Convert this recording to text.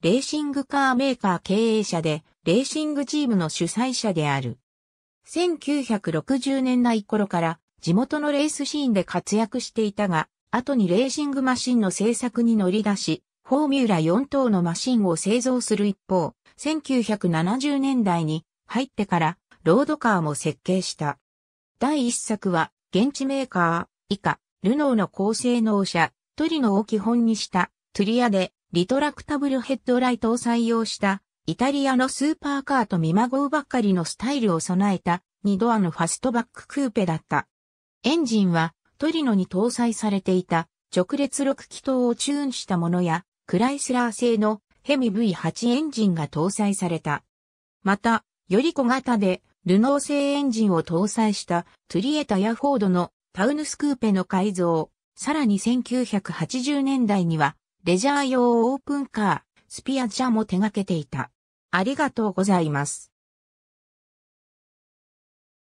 レーシングカーメーカー経営者で、レーシングチームの主催者である。1960年代頃から地元のレースシーンで活躍していたが、後にレーシングマシンの製作に乗り出し、フォーミュラ4等のマシンを製造する一方、1970年代に入ってからロードカーも設計した。第一作は現地メーカー以下、ルノーの高性能車、トリノを基本にしたトゥリアでリトラクタブルヘッドライトを採用したイタリアのスーパーカーと見まごうばかりのスタイルを備えた2ドアのファストバッククーペだった。エンジンはトリノに搭載されていた直列6気筒をチューンしたものやクライスラー製のヘミ V8 エンジンが搭載された。また、より小型でルノー製エンジンを搭載したトゥリエタやフォードのタウヌスクーペの改造、さらに1980年代にはレジャー用オープンカー、スピアジャも手掛けていた。ありがとうございます。